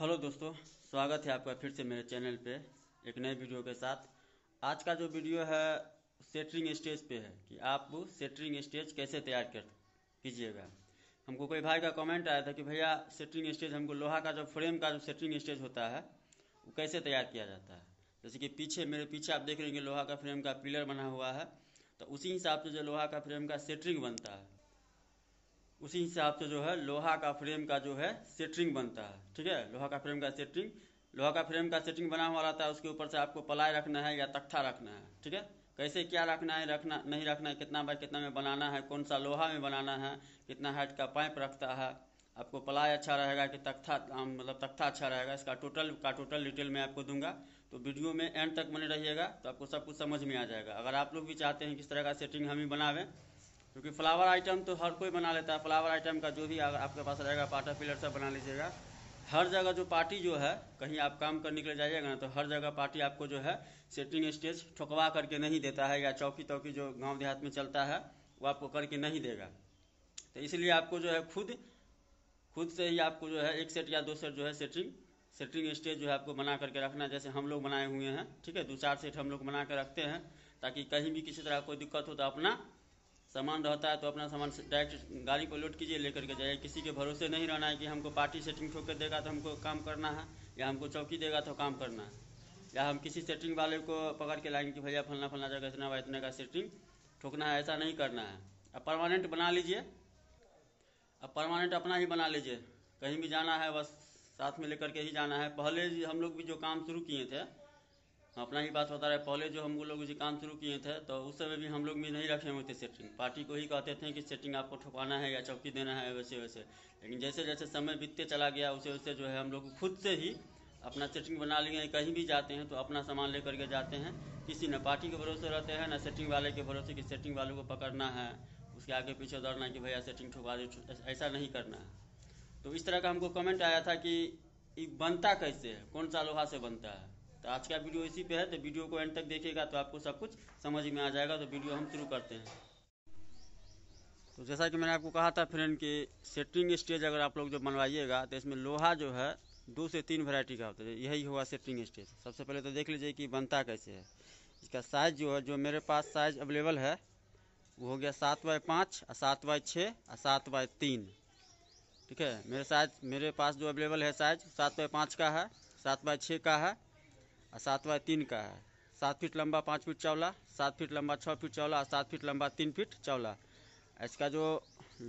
hello दोस्तों स्वागत है आपका फिर से मेरे चैनल पे एक नए वीडियो के साथ आज का जो वीडियो है सेटरिंग स्टेज पे है कि आप सेटरिंग स्टेज कैसे तैयार कर कीजिएगा हमको कोई भाई का कमेंट आया था कि भैया सेटरिंग स्टेज हमको लोहा का जो फ्रेम का जो सेटरिंग स्टेज होता है वो कैसे तैयार किया जाता है जैसे कि पीछे मेरे पीछे आप देख रहे हैं लोहा का फ्रेम का पिलर बना हुआ है तो उसी हिसाब से जो लोहा का फ्रेम का सेटरिंग बनता है उसी हिसाब से जो है लोहा का फ्रेम का जो है सेटरिंग बनता है ठीक है लोहा का फ्रेम का सेटरिंग लोहा का फ्रेम का सेटिंग बना हुआ रहता है उसके ऊपर से आपको पलाय रखना है या तख्ता रखना है ठीक है कैसे क्या रखना है रखना नहीं रखना है कितना बाय कितना में बनाना है कौन सा लोहा में बनाना है कितना हाइट का पाइप रखता है आपको पलाई अच्छा रहेगा कि तख्ता मतलब तख्ता अच्छा रहेगा इसका टोटल का टोटल डिटेल मैं आपको दूंगा तो वीडियो में एंड तक बने रहिएगा तो आपको सब कुछ समझ में आ जाएगा अगर आप लोग भी चाहते हैं किस तरह का सेटिंग हम ही बनावें क्योंकि फ्लावर आइटम तो हर कोई बना लेता है फ्लावर आइटम का जो भी आपके पास रहेगा पाटा पिलर सब बना लीजिएगा हर जगह जो पार्टी जो है कहीं आप काम करने के लिए जाइएगा ना तो हर जगह पार्टी आपको जो है सेटिंग स्टेज ठोकवा करके नहीं देता है या चौकी तौकी जो गांव देहात में चलता है वो आपको करके नहीं देगा तो इसलिए आपको जो है खुद खुद से ही आपको जो है एक सेट या दो सेट जो है सेटिंग सेटिंग स्टेज जो है आपको बना करके रखना जैसे हम लोग बनाए हुए हैं ठीक है दो चार सेट हम लोग बना कर रखते हैं ताकि कहीं भी किसी तरह कोई दिक्कत हो तो अपना सामान रहता है तो अपना सामान डायरेक्ट गाड़ी को लोड कीजिए लेकर के जाइए किसी के भरोसे नहीं रहना है कि हमको पार्टी सेटिंग ठोक देगा तो हमको काम करना है या हमको चौकी देगा तो काम करना है या हम किसी सेटिंग वाले को पकड़ के लाएंगे कि भैया फलना फलना जगह इतना भाई इतने का सेटिंग ठोकना है ऐसा नहीं करना है अब परमानेंट बना लीजिए अब परमानेंट अपना ही बना लीजिए कहीं भी जाना है बस साथ में लेकर के ही जाना है पहले हम लोग भी जो काम शुरू किए थे अपना ही बात बता रहा है पहले जो हम लोग जो काम शुरू किए थे तो उस समय भी हम लोग भी नहीं रखे हुए थे सेटिंग पार्टी को ही कहते थे कि सेटिंग आपको ठोकाना है या चौकी देना है वैसे वैसे लेकिन जैसे जैसे समय बीतते चला गया उसे वैसे जो है हम लोग खुद से ही अपना सेटिंग बना लिए कहीं भी जाते हैं तो अपना सामान लेकर के जाते हैं किसी न पार्टी के भरोसे रहते हैं ना सेटिंग वाले के भरोसे कि सेटिंग वालों को पकड़ना है उसके आगे पीछे दौड़ना कि भैया सेटिंग ठोका दे ऐसा नहीं करना है तो इस तरह का हमको कमेंट आया था कि बनता कैसे है कौन सा लोहा से बनता है तो आज का वीडियो इसी पे है तो वीडियो को एंड तक देखिएगा तो आपको सब कुछ समझ में आ जाएगा तो वीडियो हम शुरू करते हैं तो जैसा कि मैंने आपको कहा था फ्रेंड कि सेटिंग स्टेज अगर आप लोग जब बनवाइएगा तो इसमें लोहा जो है दो से तीन वैरायटी का होता है तो यही हुआ सेटिंग स्टेज सबसे पहले तो देख लीजिए कि बनता कैसे है इसका साइज़ जो है जो मेरे पास साइज़ अवेलेबल है वो हो गया सात बाय पाँच और सात बाय छः और सात बाय तीन ठीक है मेरे साइज मेरे पास जो अवेलेबल है साइज सात बाय पाँच का है सात बाय छः का है और सातवा तीन का है सात फीट लंबा पाँच फीट चौला सात फीट लंबा छः फीट चौला और सात फीट लंबा तीन फीट चौला इसका जो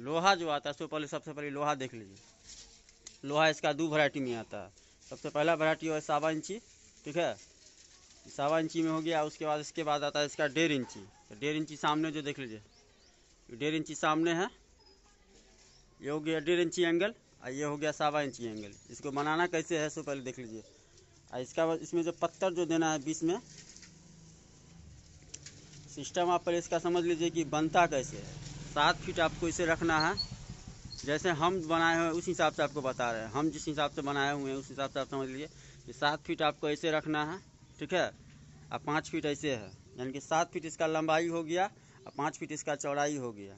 लोहा जो आता है उसको पहले सबसे पहले लोहा देख लीजिए लोहा इसका दो वरायटी में आता है सबसे पहला वरायटी है सावा इंची ठीक है सावा इंची में हो गया उसके बाद इसके बाद आता है इसका डेढ़ इंची तो डेढ़ इंची सामने जो देख लीजिए डेढ़ इंची सामने है ये हो गया डेढ़ इंची एंगल और ये हो गया सावा इंची एंगल इसको बनाना कैसे है सो पहले देख लीजिए और इसका बाद इसमें जो पत्थर जो देना है बीच में सिस्टम आप पहले इसका समझ लीजिए कि बनता कैसे है सात फीट आपको इसे रखना है जैसे हम बनाए हुए उस हिसाब से आपको बता रहे हैं हम जिस हिसाब से बनाए हुए हैं उस हिसाब से आप समझ लीजिए कि सात फीट आपको ऐसे रखना है ठीक है और पाँच फीट ऐसे है यानी कि सात फीट इसका लंबाई हो गया और पाँच फीट इसका चौड़ाई हो गया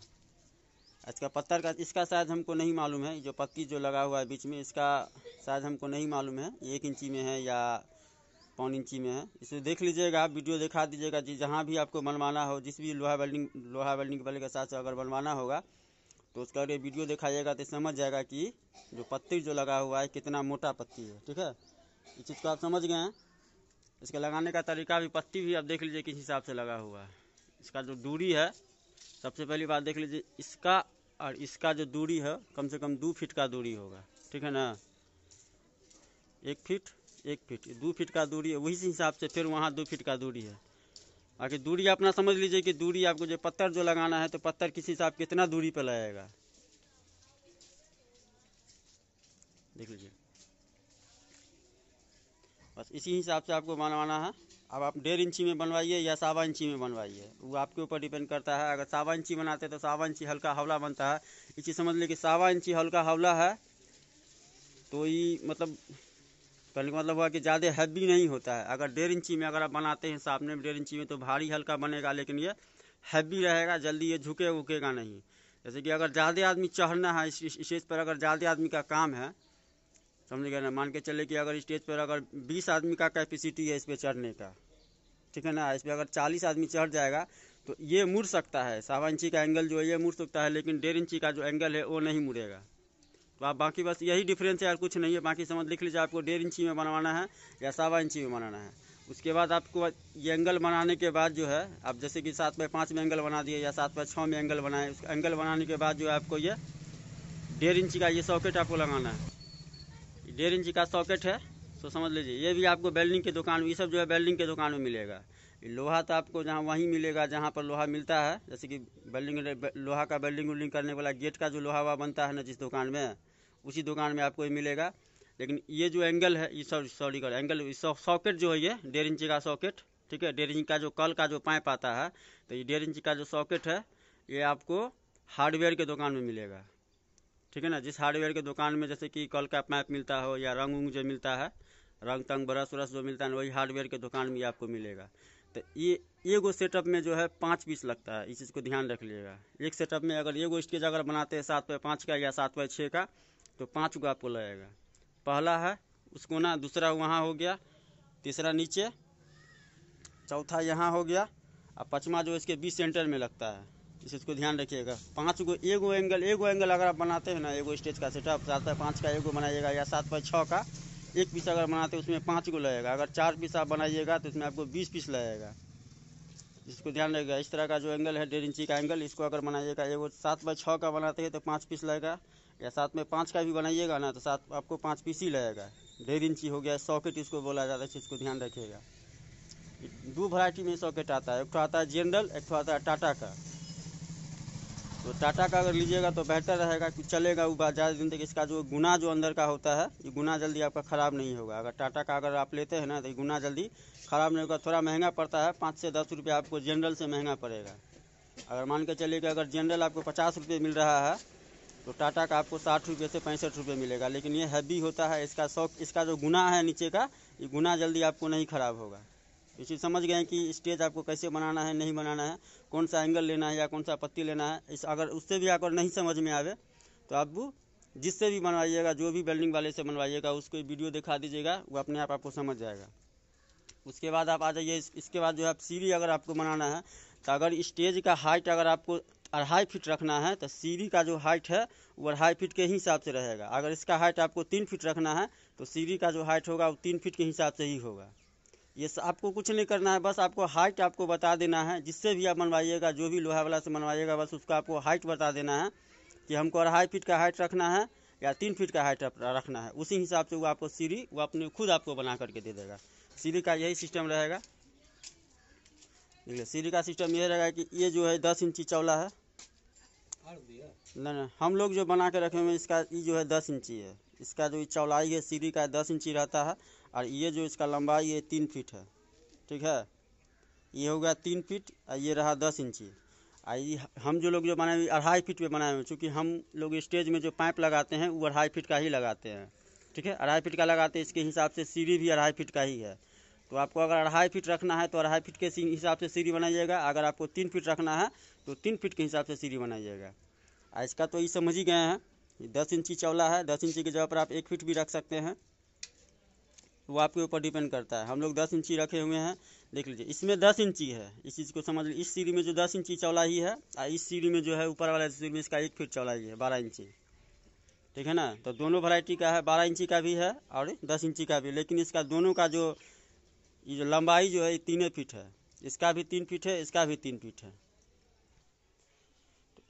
इसका पत्थर का इसका शायद हमको नहीं मालूम है जो पत्ती जो लगा हुआ है बीच में इसका शायद हमको नहीं मालूम है एक इंची में है या पौन इंची में है इसे देख लीजिएगा वीडियो दिखा दीजिएगा जी जहाँ भी आपको बनवाना हो जिस भी लोहा वेल्डिंग लोहा वेल्डिंग वाले के साथ अगर बनवाना होगा तो उसका अगर वीडियो दिखाइएगा तो समझ जाएगा कि जो पत्ती जो लगा हुआ है कितना मोटा पत्ती है ठीक है इस चीज़ को आप समझ गए हैं इसका लगाने का तरीका भी पत्ती भी आप देख लीजिए किस हिसाब से लगा हुआ है इसका जो दूरी है सबसे पहली बात देख लीजिए इसका और इसका जो दूरी है कम से कम दो फीट का दूरी होगा ठीक है ना एक फीट एक फीट दो फीट का दूरी है वही हिसाब से फिर वहाँ दो फीट का दूरी है बाकी दूरी अपना समझ लीजिए कि दूरी आपको जो पत्थर जो लगाना है तो पत्थर किस हिसाब कितना दूरी पर लगेगा देख लीजिए बस इसी हिसाब से आपको मनवाना है अब आप डेढ़ इंची में बनवाइए या सावा इंची में बनवाइए वो आपके ऊपर डिपेंड करता है अगर सावा इंची बनाते हैं तो सावा इंची हल्का हवला बनता है ये चीज़ समझ लीजिए कि सावा इंची हल्का हवला है तो ये मतलब कहने का मतलब हुआ कि ज़्यादा हैवी नहीं होता है अगर डेढ़ इंची में अगर आप बनाते हैं सामने में डेढ़ इंची में तो भारी हल्का बनेगा लेकिन ये हैवी रहेगा जल्दी ये झुके उकेगा नहीं जैसे कि अगर ज़्यादा आदमी चढ़ना है इस स्टेज पर अगर ज़्यादा आदमी का काम है समझ गए ना मान के चले कि अगर स्टेज पर अगर बीस आदमी का कैपेसिटी है इस पर चढ़ने का ठीक है ना इस पर अगर चालीस आदमी चढ़ जाएगा तो ये मुड़ सकता है सावा इंची का एंगल जो है ये मुड़ सकता है लेकिन डेढ़ इंची का जो एंगल है वो नहीं मुड़ेगा तो आप बाकी बस यही डिफरेंस है यार कुछ नहीं है बाकी समझ लिख लीजिए आपको डेढ़ इंची में बनवाना है या सावा इंची में बनाना है उसके बाद आपको ये एंगल बनाने के बाद जो है आप जैसे कि सात बाई पाँच में एंगल बना दिए या सात बाई छः में एंगल बनाए उस एंगल बनाने के बाद जो है आपको ये डेढ़ इंची का ये सॉकेट आपको लगाना है डेढ़ इंच का सॉकेट है तो समझ लीजिए ये भी आपको बेल्डिंग की दुकान में ये सब जो है बेल्डिंग के दुकान में मिलेगा लोहा तो आपको जहाँ वहीं मिलेगा जहाँ पर लोहा मिलता है जैसे कि बेल्डिंग लोहा का बेल्डिंग उल्डिंग करने वाला गेट का जो लोहा वहा बनता है ना जिस दुकान में उसी दुकान में आपको ये मिलेगा लेकिन ये जो एंगल है ये सॉरी सॉरी कर एंगल सॉकेट जो है ये डेढ़ इंच का सॉकेट ठीक है डेढ़ इंच का जो कल का जो पाइप आता है तो ये डेढ़ इंच का जो सॉकेट है ये आपको हार्डवेयर के दुकान में मिलेगा ठीक है ना जिस हार्डवेयर के दुकान में जैसे कि कल का पैप मिलता हो या रंग उंग जो मिलता है रंग तंग ब्रश व्रश जो मिलता है वही हार्डवेयर के दुकान में आपको मिलेगा तो ये एगो सेटअप में जो है पाँच पीस लगता है इस चीज़ को ध्यान रख लीजिएगा एक सेटअप में अगर एगो स्टेज अगर बनाते हैं सात बाई पाँच का या सात बाई छः का तो पाँच को आपको लगेगा पहला है उसको ना दूसरा वहाँ हो गया तीसरा नीचे चौथा यहाँ हो गया और पचमा जो इसके बीस सेंटर में लगता है इस चीज़ को ध्यान रखिएगा पाँच गो एगो एंगल एगो एंगल अगर आप बनाते हैं ना एगो स्टेज का सेटअप सात बाय पाँच का एगो बनाइएगा या सात बाय छः का एक पीस अगर बनाते हैं उसमें पाँच गो लगेगा अगर चार पीस आप बनाइएगा तो उसमें आपको बीस पीस लगेगा इसको ध्यान रखेगा इस तरह का जो एंगल है डेढ़ इंची का एंगल इसको अगर बनाइएगा एगो सात बाई छः का बनाते हैं तो पाँच पीस लगेगा या सात में पाँच का भी बनाइएगा ना तो सात आपको पाँच पीस ही लगेगा डेढ़ इंची हो गया सॉकेट इसको बोला जाता है इसको ध्यान रखिएगा दो वरायटी में सॉकेट आता है एक तो आता है जनरल एक तो आता है टाटा का तो टाटा का अगर लीजिएगा तो बेहतर रहेगा कि चलेगा वो ज़्यादा दिन तक इसका जो गुना जो अंदर का होता है ये गुना जल्दी आपका ख़राब नहीं होगा अगर टाटा का अगर आप लेते हैं ना तो ये गुना जल्दी ख़राब नहीं होगा थोड़ा महंगा पड़ता है पाँच से दस रुपये आपको जनरल से महंगा पड़ेगा अगर मान के चलिए कि अगर जनरल आपको पचास रुपये मिल रहा है तो टाटा का आपको साठ रुपये से पैंसठ रुपये मिलेगा लेकिन ये हैवी होता है इसका शौक इसका जो गुना है नीचे का ये गुना जल्दी आपको नहीं ख़राब होगा ये चीज़ समझ गए कि स्टेज आपको कैसे बनाना है नहीं बनाना है कौन सा एंगल लेना है या कौन सा पत्ती लेना है इस अगर उससे भी अगर नहीं समझ में आवे तो आप जिससे भी बनवाइएगा जो भी बेल्डिंग वाले से बनवाइएगा उसको वीडियो दिखा दीजिएगा वो अपने आप आपको समझ जाएगा उसके बाद आप आ जाइए इसके बाद जो है आप सीढ़ी अगर आपको बनाना है तो अगर स्टेज का हाइट अगर आपको अढ़ाई फीट रखना है तो सीढ़ी का जो हाइट है वो अढ़ाई फीट के ही हिसाब से रहेगा अगर इसका हाइट आपको तीन फीट रखना है तो सीढ़ी का जो हाइट होगा वो तीन फीट के हिसाब से ही होगा ये आपको कुछ नहीं करना है बस आपको हाइट आपको बता देना है जिससे भी आप मनवाइएगा जो भी लोहा वाला से मनवाइएगा बस उसका आपको हाइट बता देना है कि हमको अढ़ाई फीट का हाइट रखना है या तीन फीट का हाइट रखना है उसी हिसाब से वो आपको सीढ़ी वो अपने खुद आपको बना करके दे देगा सीढ़ी का यही सिस्टम रहेगा देखिए सीढ़ी का सिस्टम ये रहेगा कि ये जो है दस इंची चौला है ना ना हम लोग जो बना के रखे हुए इसका ये जो है दस इंची है इसका जो चौड़ाई है सीढ़ी का दस इंची रहता है और ये जो इसका लंबाई ये तीन फीट है ठीक है ये हो गया तीन फीट और ये रहा दस इंची आई हम जो लोग जो बनाए हुए अढ़ाई फीट पे बनाए हुए चूँकि हम लोग स्टेज में जो पाइप लगाते हैं वो अढ़ाई फीट का ही लगाते हैं ठीक है अढ़ाई फीट का लगाते हैं इसके हिसाब से सीढ़ी भी अढ़ाई फीट का ही है तो आपको अगर अढ़ाई फीट रखना है तो अढ़ाई फीट के हिसाब से सीढ़ी बनाइएगा अगर आपको तीन फीट रखना है तो तीन फीट के हिसाब से सीढ़ी बनाइएगा इसका तो ये समझ ही गए हैं ये दस इंची चौला है दस इंची की जगह पर आप एक फीट भी रख सकते हैं वो आपके ऊपर डिपेंड करता है हम लोग दस इंची रखे हुए हैं देख लीजिए इसमें दस इंची है इस चीज़ को समझ लीजिए इस सीढ़ी में जो दस इंची चौला ही है और इस सीढ़ी में जो है ऊपर वाला सीढ़ी में इसका एक फीट चौला ही है बारह इंची ठीक है ना तो दोनों वैरायटी का है बारह इंची का भी है और दस इंची का भी लेकिन इसका दोनों का जो ये जो लंबाई जो है ये तीन फीट है इसका भी तीन फीट है इसका भी तीन फीट है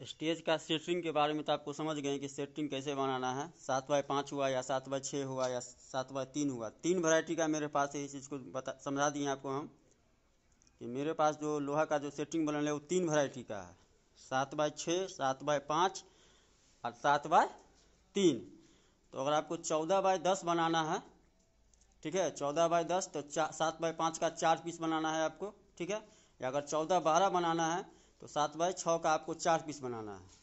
स्टेज का सेटरिंग के बारे में तो आपको समझ गए कि सेटिंग कैसे बनाना है सात बाय पाँच हुआ या सात बाय छः हुआ या सात बाय तीन हुआ तीन वैरायटी का मेरे पास इस चीज़ को बता समझा दिए आपको हम कि मेरे पास जो लोहा का जो सेटिंग बनाना है वो तीन वैरायटी का है सात बाय छः सात बाय पाँच और सात बाय तीन तो अगर आपको चौदह बाय दस बनाना है ठीक है चौदह बाय दस तो सात बाय पाँच का चार पीस बनाना है आपको ठीक है या अगर चौदह बारह बनाना है तो सात बाय छः का आपको चार पीस बनाना है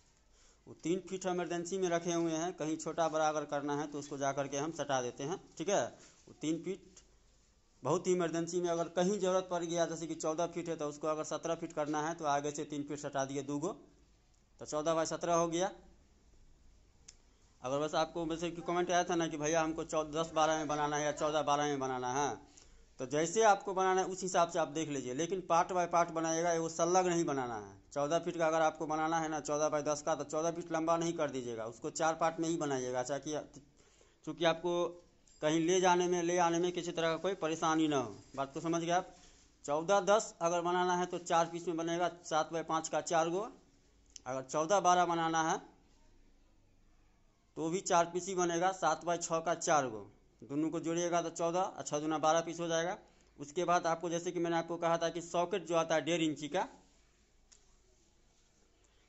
वो तीन फीट इमरजेंसी में रखे हुए हैं कहीं छोटा बड़ा अगर करना है तो उसको जा करके हम सटा देते हैं ठीक है वो तीन फीट बहुत ही इमरजेंसी में अगर कहीं ज़रूरत पड़ गया जैसे कि चौदह फीट है तो उसको अगर सत्रह फीट करना है तो आगे से तीन फीट सटा दिए दो गो तो चौदह बाय सत्रह हो गया अगर बस आपको वैसे कि कमेंट आया था ना कि भैया हमको चौदह दस बारह में बनाना है या चौदह बारह में बनाना है तो जैसे आपको बनाना है उस हिसाब से आप देख लीजिए लेकिन पार्ट बाय पार्ट बनाइएगा वो संलग्न नहीं बनाना है चौदह फीट का अगर आपको बनाना है ना चौदह बाय दस का तो चौदह फीट लंबा नहीं कर दीजिएगा उसको चार पार्ट में ही बनाइएगा ताकि चूँकि आपको कहीं ले जाने में ले आने में किसी तरह का कोई परेशानी ना हो बात को समझ गए आप चौदह दस अगर बनाना है तो चार पीस में बनेगा सात बाय पाँच का चार गो अगर चौदह बारह बनाना है तो भी चार पीस ही बनेगा सात बाय छः का चार गो दोनों को जोड़िएगा तो चौदह और अच्छा छः बारह पीस हो जाएगा उसके बाद आपको जैसे कि मैंने आपको कहा था कि सॉकेट जो आता है डेढ़ इंची का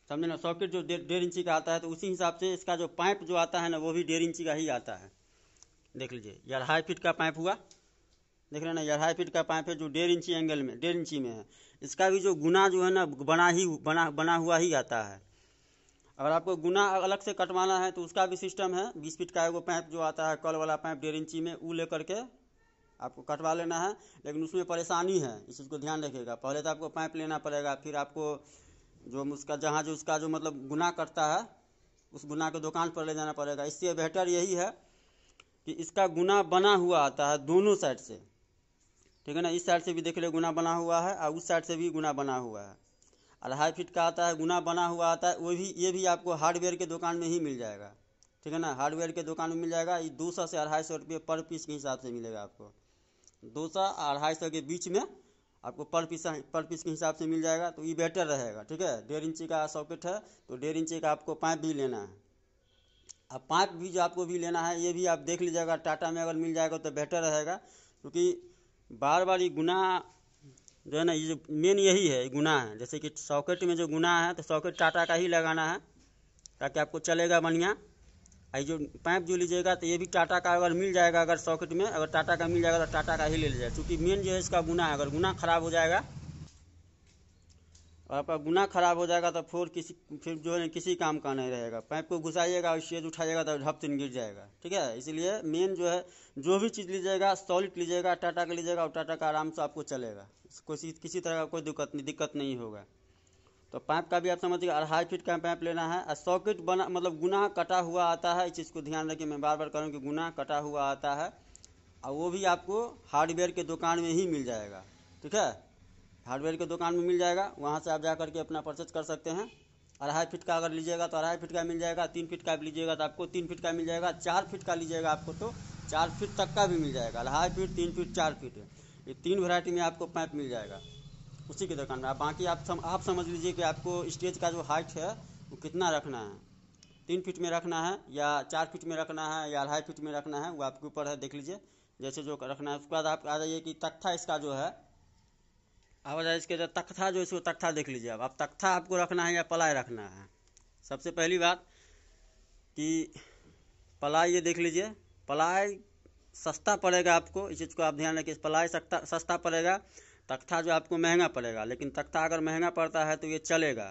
समझे ना सॉकेट जो डेढ़ इंची का आता है तो उसी हिसाब से इसका जो पाइप जो आता है ना वो भी डेढ़ इंची का ही आता है देख लीजिए यार अढ़ाई फिट का पाइप हुआ देख रहे ना यार अढ़ाई फिट का पाइप है जो डेढ़ इंची एंगल में डेढ़ इंची में है इसका भी जो गुना जो है ना बना ही बना बना हुआ ही आता है अगर आपको गुना अलग से कटवाना है तो उसका भी सिस्टम है बीस फीट का एगो पैंप जो आता है कल वाला पैंप डेढ़ इंची में वो लेकर के आपको कटवा लेना है लेकिन उसमें परेशानी है इस चीज़ को ध्यान रखिएगा पहले तो आपको पैंप लेना पड़ेगा फिर आपको जो उसका जहाँ जो उसका जो मतलब गुना कटता है उस गुना के दुकान पर ले जाना पड़ेगा इससे बेहतर यही है कि इसका गुना बना हुआ आता है दोनों साइड से ठीक है ना इस साइड से भी देख ले गुना बना हुआ है और उस साइड से भी गुना बना हुआ है अढ़ाई फीट का आता है गुना बना हुआ आता है वो भी ये भी आपको हार्डवेयर के दुकान में ही मिल जाएगा ठीक है ना हार्डवेयर के दुकान में मिल जाएगा ये दो सौ से अढ़ाई सौ रुपये पर पीस के हिसाब से मिलेगा आपको दो सौ अढ़ाई सौ के बीच में आपको पर पीस पर पीस के हिसाब से मिल जाएगा तो ये बेटर रहेगा ठीक है डेढ़ इंची का सॉकेट है तो डेढ़ इंची का आपको पाइप भी लेना है अब पाइप भी जो आपको भी लेना है ये भी आप देख लीजिएगा टाटा में अगर मिल जाएगा तो बेटर रहेगा क्योंकि बार बार ये गुना जो है ना ये मेन यही है गुना है जैसे कि सॉकेट में जो गुना है तो सॉकेट टाटा का ही लगाना है ताकि आपको चलेगा बढ़िया आई जो पाइप जो लीजिएगा तो ये भी टाटा का अगर मिल जाएगा अगर सॉकेट में अगर टाटा का मिल जाएगा तो टाटा का ही ले लीजिएगा क्योंकि मेन जो है इसका गुना है अगर गुना खराब हो जाएगा आपका गुना खराब हो जाएगा तो फोर किसी फिर जो है किसी काम का नहीं रहेगा पाइप को घुसाइएगा और शेज उठाइएगा तो ढप तीन गिर जाएगा ठीक है इसीलिए मेन जो है जो भी चीज़ लीजिएगा सॉलिड लीजिएगा टाटा का लीजिएगा और टाटा का आराम से आपको चलेगा कोई किसी तरह का कोई दिक्कत नहीं दिक्कत नहीं होगा तो पाइप का भी आप समझिए अढ़ाई फीट का पाइप लेना है और सॉकेट बना मतलब गुना कटा हुआ आता है इस चीज़ को ध्यान रखिए मैं बार बार करूँ कि गुना कटा हुआ आता है और वो भी आपको हार्डवेयर के दुकान में ही मिल जाएगा ठीक है हार्डवेयर की दुकान में मिल जाएगा वहाँ से आप जा करके अपना परचेज कर सकते हैं अढ़ाई फिट का अगर लीजिएगा तो अढ़ाई फिट का मिल जाएगा तीन फिट का लीजिएगा तो आपको तीन फिट का मिल जाएगा चार फिट का लीजिएगा आपको तो चार फिट तक का भी मिल जाएगा अढ़ाई फिट तीन फिट चार फिट ये तीन वैरायटी में आपको पैप मिल जाएगा उसी की दुकान में बाकी आप सम, आप समझ लीजिए कि आपको स्टेज का जो हाइट है वो कितना रखना है तीन फिट में रखना है या चार फिट में रखना है या अढ़ाई फिट में रखना है वो आपके ऊपर है देख लीजिए जैसे जो रखना है उसके बाद आप आ जाइए कि तख्ता इसका जो है आवाज आई इसके जो तख्ता जो इसको तख्ता देख लीजिए अब आप तख्ता आपको रखना है या पलाय रखना है सबसे पहली बात कि पलाय ये देख लीजिए पलाय सस्ता पड़ेगा आपको इस चीज़ को आप ध्यान रखिए पलाय सस्ता सस्ता पड़ेगा तख्ता जो आपको महंगा पड़ेगा लेकिन तख्ता अगर महंगा पड़ता है तो ये चलेगा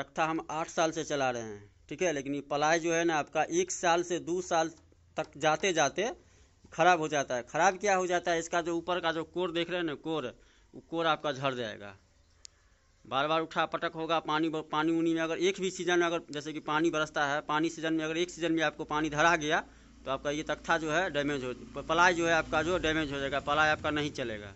तख्ता हम आठ साल से चला रहे हैं ठीक है लेकिन ये पलाई जो है ना आपका एक साल से दो साल तक जाते जाते खराब हो जाता है खराब क्या हो जाता है इसका जो ऊपर का जो कोर देख रहे हैं ना कोर वो कोर आपका झड़ जाएगा बार बार उठा पटक होगा पानी पानी उनी में अगर एक भी सीज़न में अगर जैसे कि पानी बरसता है पानी सीज़न में अगर एक सीज़न में आपको पानी धरा गया तो आपका ये तख्ता जो है डैमेज हो पलाई जो है आपका जो डैमेज हो जाएगा पलाई आपका नहीं चलेगा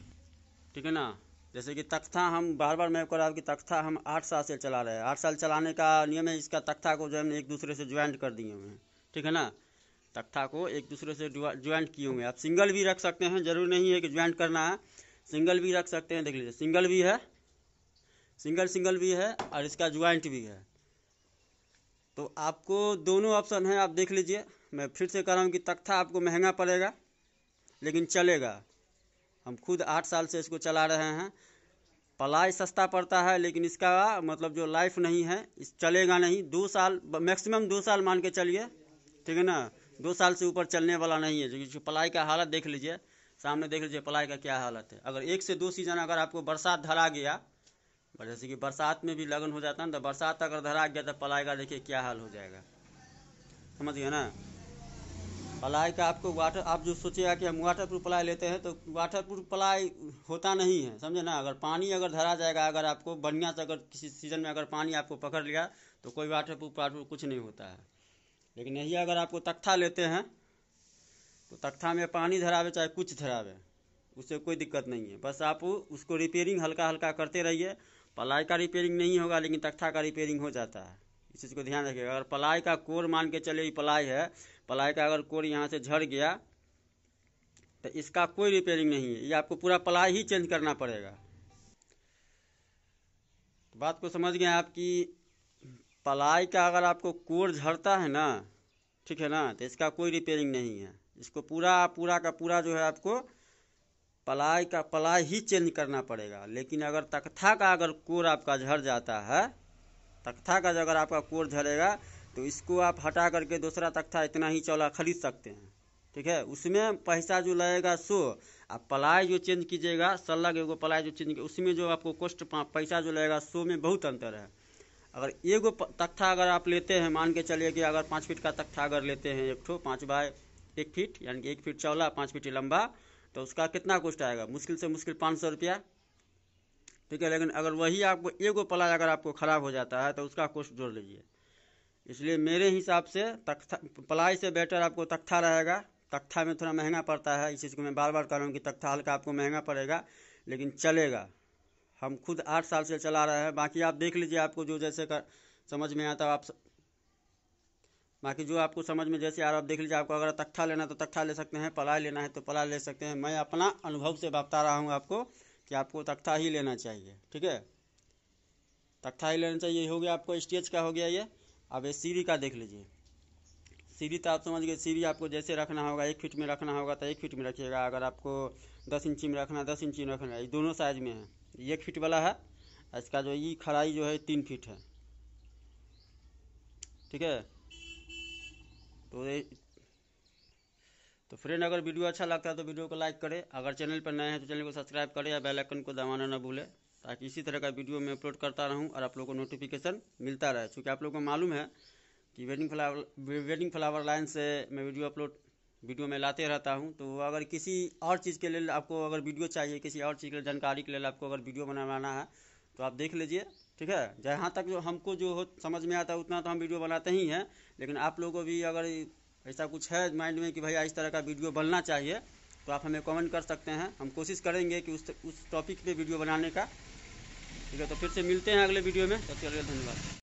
ठीक है ना जैसे कि तख्ता हम बार बार मैं कह रहा हूँ तख्ता हम आठ साल से चला रहे हैं आठ साल चलाने का नियम है इसका तख्ता को जो हम एक दूसरे से ज्वाइंट कर दिए हुए हैं ठीक है ना तख्ता को एक दूसरे से ज्वाइंट किए हुए हैं आप सिंगल भी रख सकते हैं जरूर नहीं है कि ज्वाइंट करना है सिंगल भी रख सकते हैं देख लीजिए सिंगल भी है सिंगल सिंगल भी है और इसका ज्वाइंट भी है तो आपको दोनों ऑप्शन हैं आप देख लीजिए मैं फिर से कह रहा हूँ कि तख्ता आपको महंगा पड़ेगा लेकिन चलेगा हम खुद आठ साल से इसको चला रहे हैं पलाई सस्ता पड़ता है लेकिन इसका मतलब जो लाइफ नहीं है इस चलेगा नहीं दो साल मैक्सिमम दो साल मान के चलिए ठीक है ना दो साल से ऊपर चलने वाला नहीं है जो पलाई का हालत देख लीजिए सामने देख लीजिए पलाई का क्या हालत है अगर एक से दो सीजन अगर आपको बरसात धरा गया जैसे कि बरसात में भी लगन हो जाता है ना तो बरसात अगर धरा गया तो पलाई का देखिए क्या हाल हो जाएगा समझ गए ना पलाई का आपको वाटर आप जो सोचिएगा कि हम वाटर प्रूफ प्लाई लेते हैं तो वाटर प्रूफ प्लाई होता नहीं है समझे ना अगर पानी अगर धरा जाएगा अगर आपको बढ़िया से अगर किसी सीज़न में अगर पानी आपको पकड़ लिया तो कोई वाटर प्रूफ कुछ नहीं होता है लेकिन यही अगर आपको तख्ता लेते हैं तो तख्ता में पानी धरावे चाहे कुछ धरावे उससे कोई दिक्कत नहीं है बस आप उसको रिपेयरिंग हल्का हल्का करते रहिए पलाई का रिपेयरिंग नहीं होगा लेकिन तख्ता का रिपेयरिंग हो जाता है इस चीज़ को ध्यान रखिएगा अगर पलाई का कोर मान के चले पलाई है पलाई का अगर कोर यहाँ से झड़ गया तो इसका कोई रिपेयरिंग नहीं है ये आपको पूरा पलाई ही चेंज करना पड़ेगा तो बात को समझ गए आपकी पलाई का अगर आपको कोर झड़ता है ना ठीक है ना तो इसका कोई रिपेयरिंग नहीं है इसको पूरा पूरा का पूरा जो है आपको पलाई का पलाई ही चेंज करना पड़ेगा लेकिन अगर तख्ता का अगर कोर आपका झड़ जाता है तख्ता का अगर आपका कोर झड़ेगा तो इसको आप हटा करके दूसरा तख्ता इतना ही चौला खरीद सकते हैं ठीक है उसमें पैसा जो लगेगा सो आप पलाई जो चेंज कीजिएगा सलग के एगो पलाई जो चेंज उसमें जो आपको कॉस्ट पैसा जो लगेगा सो में बहुत अंतर है अगर एगो तख्ता अगर आप लेते हैं मान के चलिए कि अगर पाँच फीट का तख्ता अगर लेते हैं एक ठो पाँच बाय एक फीट यानी कि एक फीट चौला पाँच फीट लंबा तो उसका कितना कॉस्ट आएगा मुश्किल से मुश्किल पाँच सौ रुपया ठीक है लेकिन अगर वही आपको एगो प्लाई अगर आपको ख़राब हो जाता है तो उसका कॉस्ट जोड़ लीजिए इसलिए मेरे हिसाब से तख्ता प्लाई से बेटर आपको तख्ता रहेगा तख्ता में थोड़ा महंगा पड़ता है इस चीज़ को मैं बार बार कह रहा हूँ कि तख्ता हल्का आपको महंगा पड़ेगा लेकिन चलेगा हम खुद आठ साल से चला रहे हैं बाकी आप देख लीजिए आपको जो जैसे कर समझ में आता है आप बाकी जो आपको समझ में जैसे आ रहा देख लीजिए आपको अगर तख्ता लेना तो तख्ता ले सकते हैं पलाय लेना है तो पलाय ले सकते हैं मैं अपना अनुभव से बता रहा हूँ आपको कि आपको तख्ता ही लेना चाहिए ठीक है तख्ता ही लेना चाहिए हो गया आपको स्टेज का हो गया ये अब ये सीढ़ी का देख लीजिए सीढ़ी तो आप समझ गए सीढ़ी आपको जैसे रखना होगा एक फीट में रखना होगा तो एक फीट में रखिएगा अगर आपको दस इंची में रखना दस इंची में रखना ये दोनों साइज में है एक फीट वाला है इसका जो ये खड़ाई जो है तीन फीट है ठीक है तो तो फ्रेंड अगर वीडियो अच्छा लगता है तो वीडियो को लाइक करें अगर चैनल पर नए हैं तो चैनल को सब्सक्राइब करें या बेल आइकन को दबाना ना भूलें ताकि इसी तरह का वीडियो मैं अपलोड करता रहूं और आप लोगों को नोटिफिकेशन मिलता रहे क्योंकि आप लोगों को मालूम है कि wedding flower wedding flower line से मैं वीडियो अपलोड वीडियो में लाते रहता हूँ तो अगर किसी और चीज़ के लिए आपको अगर वीडियो चाहिए किसी और चीज़ के लिए जानकारी के लिए आपको अगर वीडियो बनवाना है तो आप देख लीजिए ठीक है जहाँ तक जो हमको जो हो समझ में आता है उतना तो हम वीडियो बनाते ही हैं लेकिन आप लोगों को भी अगर ऐसा कुछ है माइंड में कि भैया इस तरह का वीडियो बनना चाहिए तो आप हमें कमेंट कर सकते हैं हम कोशिश करेंगे कि उस उस टॉपिक पे वीडियो बनाने का ठीक है तो फिर से मिलते हैं अगले वीडियो में सबसे तो चलिए धन्यवाद